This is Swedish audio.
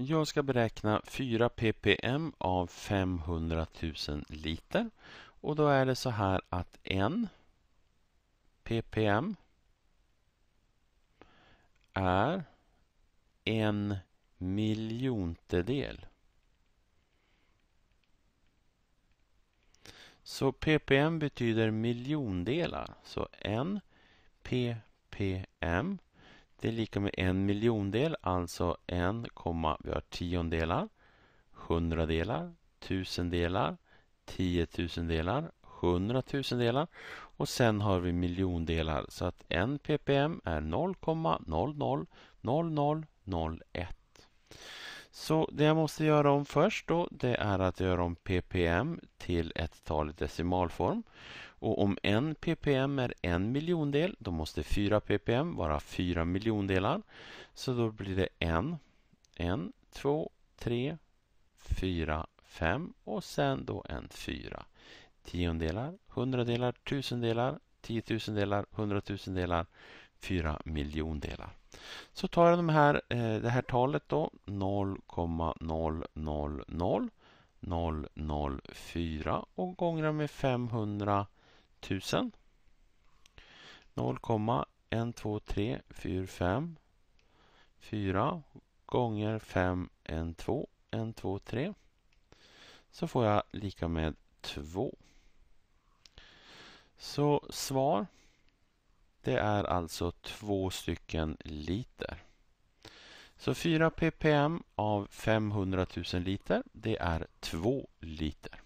Jag ska beräkna 4 ppm av 500 000 liter. Och då är det så här att 1 ppm är en miljontedel. Så ppm betyder miljondelar. Så 1 ppm det är lika med en miljondel, alltså en komma, vi har tiondelar, hundradelar, tusendelar, tiotusendelar, hundratusendelar och sen har vi miljondelar så att en ppm är 0,000001 så det jag måste göra om först då, det är att göra om ppm till ett tal i decimalform. Och om en ppm är en miljondel, då måste fyra ppm vara fyra miljondelar. Så då blir det en, en, två, tre, fyra, fem och sen då en fyra. Tiondelar, hundradelar, tusendelar, tiotusendelar, hundratusendelar, 4 miljondelar. Så tar jag de här, eh, det här talet då 0,0000004 och gånger med 500 000. 0,12345 gånger 5, 1, 2, 1, 2, 3. Så får jag lika med 2. Så svar det är alltså två stycken liter. Så 4 ppm av 500 000 liter, det är 2 liter.